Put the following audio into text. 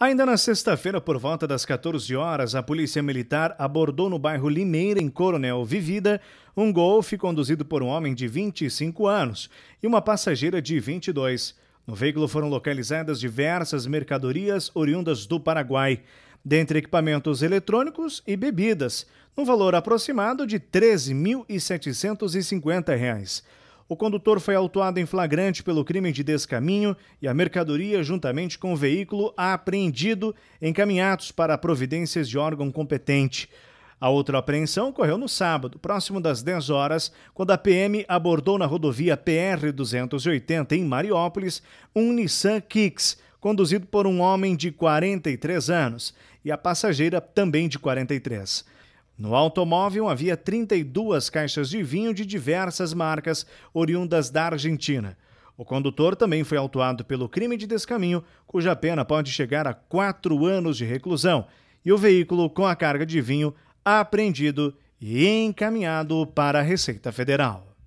Ainda na sexta-feira, por volta das 14 horas, a Polícia Militar abordou no bairro Limeira, em Coronel Vivida, um golfe conduzido por um homem de 25 anos e uma passageira de 22. No veículo foram localizadas diversas mercadorias oriundas do Paraguai, dentre equipamentos eletrônicos e bebidas, num valor aproximado de R$ 13.750. O condutor foi autuado em flagrante pelo crime de descaminho e a mercadoria, juntamente com o veículo, apreendido, encaminhados para providências de órgão competente. A outra apreensão ocorreu no sábado, próximo das 10 horas, quando a PM abordou na rodovia PR-280 em Mariópolis um Nissan Kicks, conduzido por um homem de 43 anos e a passageira também de 43. No automóvel havia 32 caixas de vinho de diversas marcas oriundas da Argentina. O condutor também foi autuado pelo crime de descaminho, cuja pena pode chegar a quatro anos de reclusão, e o veículo com a carga de vinho apreendido e encaminhado para a Receita Federal.